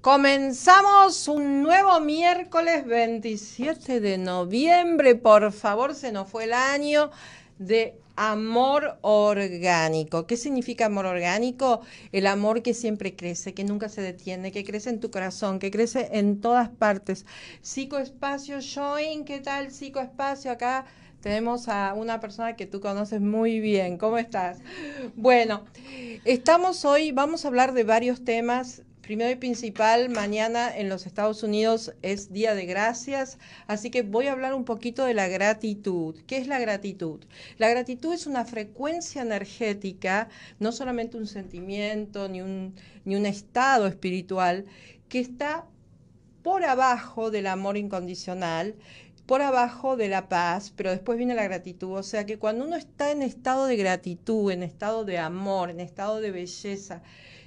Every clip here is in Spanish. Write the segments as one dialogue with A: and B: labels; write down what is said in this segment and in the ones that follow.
A: Comenzamos un nuevo miércoles 27 de noviembre. Por favor, se nos fue el año de amor orgánico. ¿Qué significa amor orgánico? El amor que siempre crece, que nunca se detiene, que crece en tu corazón, que crece en todas partes. Psicoespacio Join, ¿qué tal? Psicoespacio acá tenemos a una persona que tú conoces muy bien. ¿Cómo estás? Bueno, estamos hoy, vamos a hablar de varios temas. Primero y principal, mañana en los Estados Unidos es Día de Gracias, así que voy a hablar un poquito de la gratitud. ¿Qué es la gratitud? La gratitud es una frecuencia energética, no solamente un sentimiento ni un, ni un estado espiritual, que está por abajo del amor incondicional por abajo de la paz, pero después viene la gratitud. O sea que cuando uno está en estado de gratitud, en estado de amor, en estado de belleza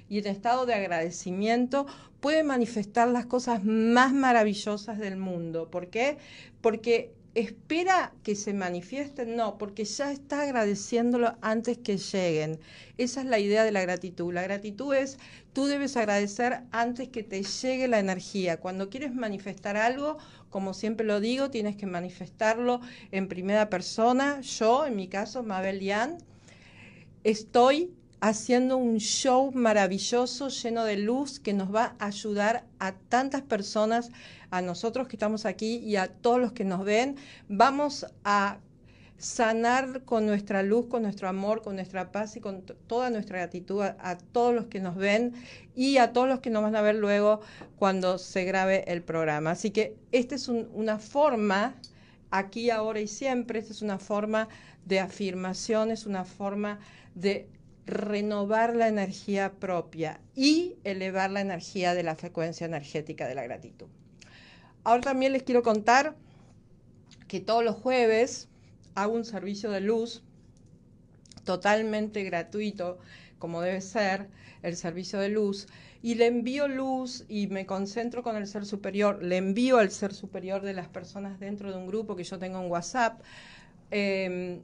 A: y en estado de agradecimiento, puede manifestar las cosas más maravillosas del mundo. ¿Por qué? Porque espera que se manifieste, no, porque ya está agradeciéndolo antes que lleguen. Esa es la idea de la gratitud. La gratitud es, tú debes agradecer antes que te llegue la energía. Cuando quieres manifestar algo, como siempre lo digo, tienes que manifestarlo en primera persona. Yo, en mi caso, Mabel Yan, estoy haciendo un show maravilloso lleno de luz que nos va a ayudar a tantas personas, a nosotros que estamos aquí y a todos los que nos ven. Vamos a sanar con nuestra luz, con nuestro amor, con nuestra paz y con toda nuestra gratitud a, todos los que nos ven y a todos los que nos van a ver luego cuando se grabe el programa. Así que esta es una forma, aquí, ahora y siempre, esta es una forma de afirmación, es una forma de renovar la energía propia y elevar la energía de la frecuencia energética de la gratitud. Ahora también les quiero contar que todos los jueves hago un servicio de luz totalmente gratuito, como debe ser el servicio de luz, y le envío luz y me concentro con el ser superior, le envío al ser superior de las personas dentro de un grupo que yo tengo en WhatsApp. Em,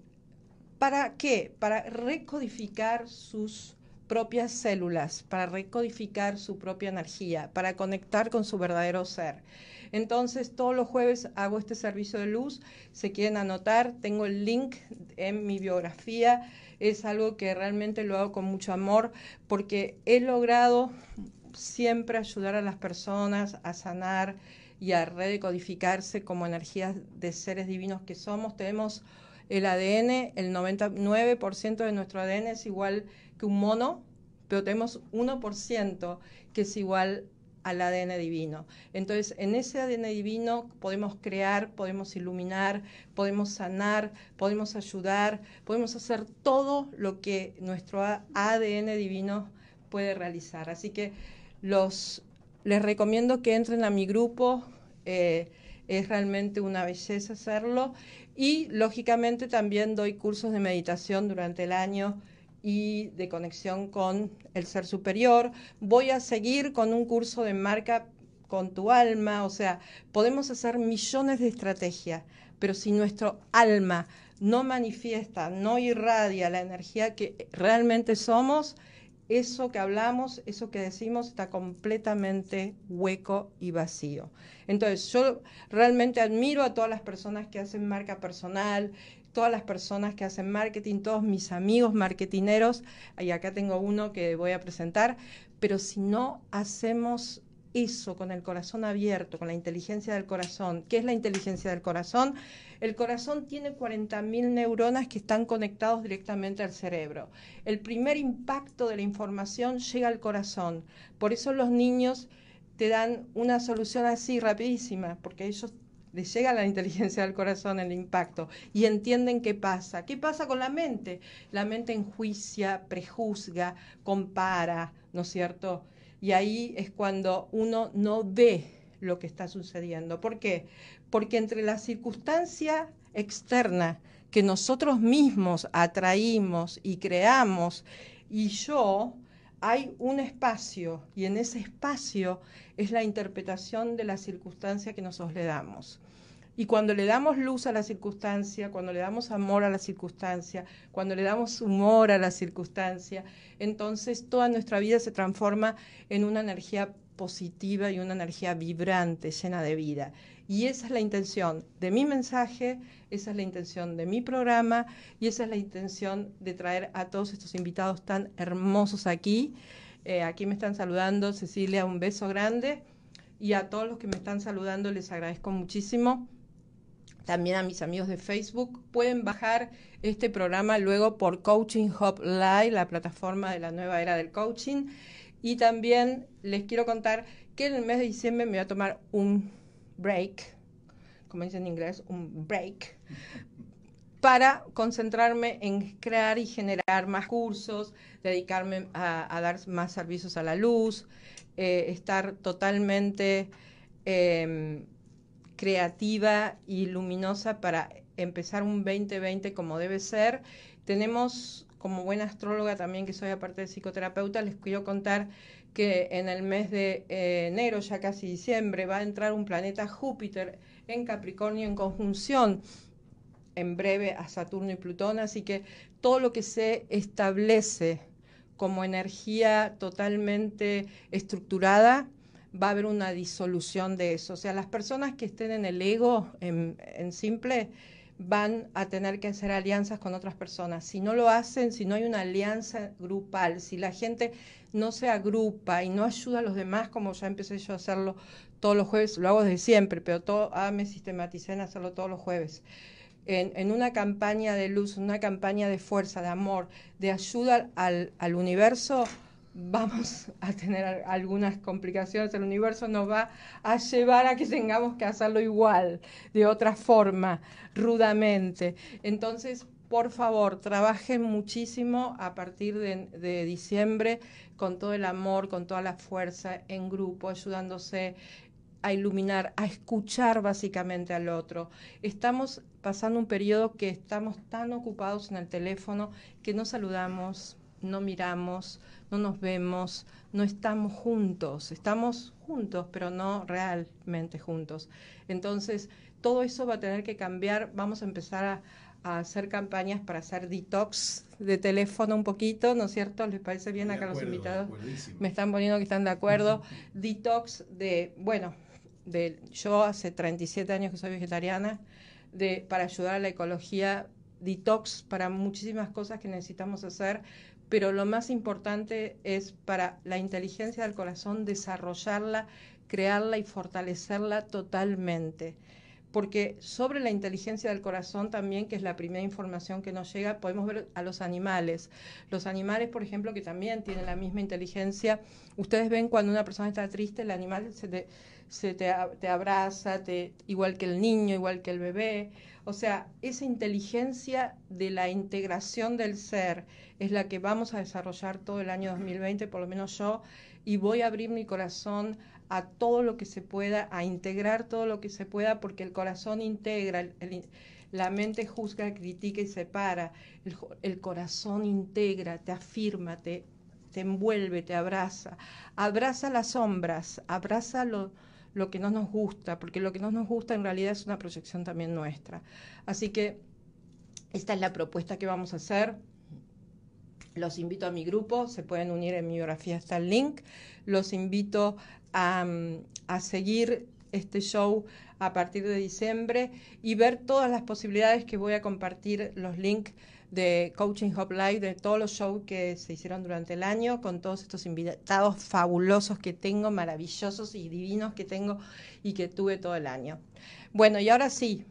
A: ¿Para qué? Para recodificar sus propias células, para recodificar su propia energía, para conectar con su verdadero ser. Entonces, todos los jueves hago este servicio de luz. Se quieren anotar, tengo el link en mi biografía. Es algo que realmente lo hago con mucho amor porque he logrado siempre ayudar a las personas a sanar y a redecodificarse como energías de seres divinos que somos. Tenemos el ADN, el 99% de nuestro ADN es igual que un mono, pero tenemos 1% que es igual al ADN divino. Entonces, en ese ADN divino podemos crear, podemos iluminar, podemos sanar, podemos ayudar, podemos hacer todo lo que nuestro ADN divino puede realizar. Así que los, les recomiendo que entren a mi grupo. Eh, es realmente una belleza hacerlo. Y lógicamente también doy cursos de meditación durante el año y de conexión con el ser superior. Voy a seguir con un curso de marca con tu alma, o sea, podemos hacer millones de estrategias, pero si nuestro alma no manifiesta, no irradia la energía que realmente somos, eso que hablamos, eso que decimos está completamente hueco y vacío. Entonces, yo realmente admiro a todas las personas que hacen marca personal, todas las personas que hacen marketing, todos mis amigos marketineros, y acá tengo uno que voy a presentar, pero si no hacemos eso con el corazón abierto, con la inteligencia del corazón. ¿Qué es la inteligencia del corazón? El corazón tiene 40.000 neuronas que están conectados directamente al cerebro. El primer impacto de la información llega al corazón. Por eso los niños te dan una solución así rapidísima, porque ellos les llega la inteligencia del corazón, el impacto, y entienden qué pasa. ¿Qué pasa con la mente? La mente enjuicia, prejuzga, compara, ¿no es cierto? Y ahí es cuando uno no ve lo que está sucediendo. ¿Por qué? Porque entre la circunstancia externa que nosotros mismos atraímos y creamos y yo, hay un espacio y en ese espacio es la interpretación de la circunstancia que nosotros le damos. Y cuando le damos luz a la circunstancia, cuando le damos amor a la circunstancia, cuando le damos humor a la circunstancia, entonces toda nuestra vida se transforma en una energía positiva y una energía vibrante, llena de vida. Y esa es la intención de mi mensaje, esa es la intención de mi programa y esa es la intención de traer a todos estos invitados tan hermosos aquí. Eh, aquí me están saludando Cecilia, un beso grande. Y a todos los que me están saludando les agradezco muchísimo también a mis amigos de Facebook, pueden bajar este programa luego por Coaching Hub Live, la plataforma de la nueva era del coaching. Y también les quiero contar que en el mes de diciembre me voy a tomar un break, como dicen en inglés, un break, para concentrarme en crear y generar más cursos, dedicarme a, dar más servicios a la luz, eh, estar totalmente... Em, creativa y luminosa para empezar un 2020 como debe ser. Tenemos, como buena astróloga también que soy aparte de psicoterapeuta, les quiero contar que en el mes de eh, enero, ya casi diciembre, va a entrar un planeta Júpiter en Capricornio en conjunción en breve a Saturno y Plutón, así que todo lo que se establece como energía totalmente estructurada va a haber una disolución de eso. O sea, las personas que estén en el ego, en, simple, van a tener que hacer alianzas con otras personas. Si no lo hacen, si no hay una alianza grupal, si la gente no se agrupa y no ayuda a los demás, como ya empecé yo a hacerlo todos los jueves, lo hago desde siempre, pero todo, ah, me sistematicé en hacerlo todos los jueves. En, una campaña de luz, una campaña de fuerza, de amor, de ayuda al universo, vamos a tener algunas complicaciones, el universo nos va a llevar a que tengamos que hacerlo igual, de otra forma, rudamente. Entonces, por favor, trabajen muchísimo a partir de, diciembre con todo el amor, con toda la fuerza, en grupo, ayudándose a iluminar, a escuchar básicamente al otro. Estamos pasando un periodo que estamos tan ocupados en el teléfono que no saludamos, no miramos, no nos vemos, no estamos juntos, estamos juntos, pero no realmente juntos. Entonces, todo eso va a tener que cambiar, vamos a empezar a, hacer campañas para hacer detox de teléfono un poquito, ¿no es cierto? ¿Les parece bien acá los invitados? Me están poniendo que están de acuerdo. detox de, bueno, de, yo hace 37 años que soy vegetariana, de, para ayudar a la ecología detox para muchísimas cosas que necesitamos hacer, pero lo más importante es para la inteligencia del corazón desarrollarla, crearla y fortalecerla totalmente porque sobre la inteligencia del corazón también, que es la primera información que nos llega, podemos ver a los animales. Los animales, por ejemplo, que también tienen la misma inteligencia. Ustedes ven cuando una persona está triste, el animal se te, abraza, igual que el niño, igual que el bebé. O sea, esa inteligencia de la integración del ser es la que vamos a desarrollar todo el año 2020, por lo menos yo y voy a abrir mi corazón a todo lo que se pueda, a integrar todo lo que se pueda, porque el corazón integra, la mente juzga, critica y separa, el, corazón integra, te afirma, te, te, envuelve, te abraza, abraza las sombras, abraza lo, lo que no nos gusta, porque lo que no nos gusta en realidad es una proyección también nuestra. Así que esta es la propuesta que vamos a hacer los invito a mi grupo, se pueden unir en mi biografía, está el link. Los invito mm, a, seguir este show a partir de diciembre y ver todas las posibilidades que voy a compartir, los links de Coaching Hub Live, de todos los shows que se hicieron durante el año, con todos estos invitados fabulosos que tengo, maravillosos y divinos que tengo y que tuve todo el año. Bueno, y ahora sí,